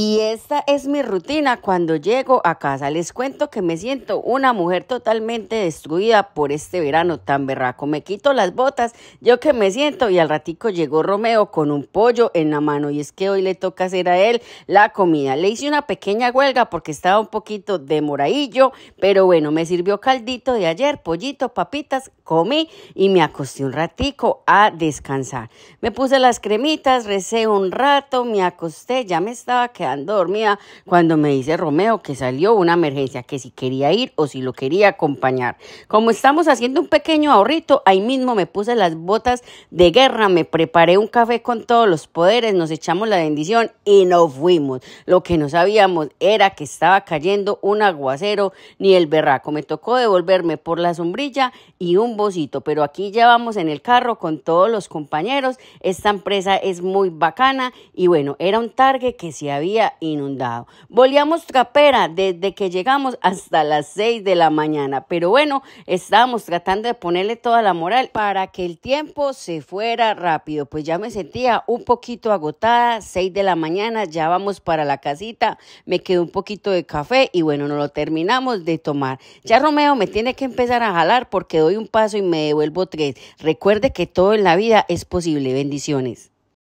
Y esta es mi rutina cuando llego a casa. Les cuento que me siento una mujer totalmente destruida por este verano tan berraco. Me quito las botas, yo que me siento y al ratico llegó Romeo con un pollo en la mano y es que hoy le toca hacer a él la comida. Le hice una pequeña huelga porque estaba un poquito demoradillo, pero bueno, me sirvió caldito de ayer, pollito, papitas, comí y me acosté un ratico a descansar. Me puse las cremitas, recé un rato, me acosté, ya me estaba quedando dormida cuando me dice Romeo que salió una emergencia, que si quería ir o si lo quería acompañar. Como estamos haciendo un pequeño ahorrito, ahí mismo me puse las botas de guerra, me preparé un café con todos los poderes, nos echamos la bendición y nos fuimos. Lo que no sabíamos era que estaba cayendo un aguacero ni el berraco. Me tocó devolverme por la sombrilla y un bocito, pero aquí ya vamos en el carro con todos los compañeros. Esta empresa es muy bacana y bueno, era un target que se había inundado. Volíamos trapera desde que llegamos hasta las 6 de la mañana, pero bueno, estábamos tratando de ponerle toda la moral para que el tiempo se fuera rápido, pues ya me sentía un poquito agotada, 6 de la mañana, ya vamos para la casita, me quedó un poquito de café y bueno, no lo terminamos de tomar. Ya Romeo me tiene que empezar a jalar porque doy un paso y me devuelvo tres. Recuerde que todo en la vida es posible. Bendiciones.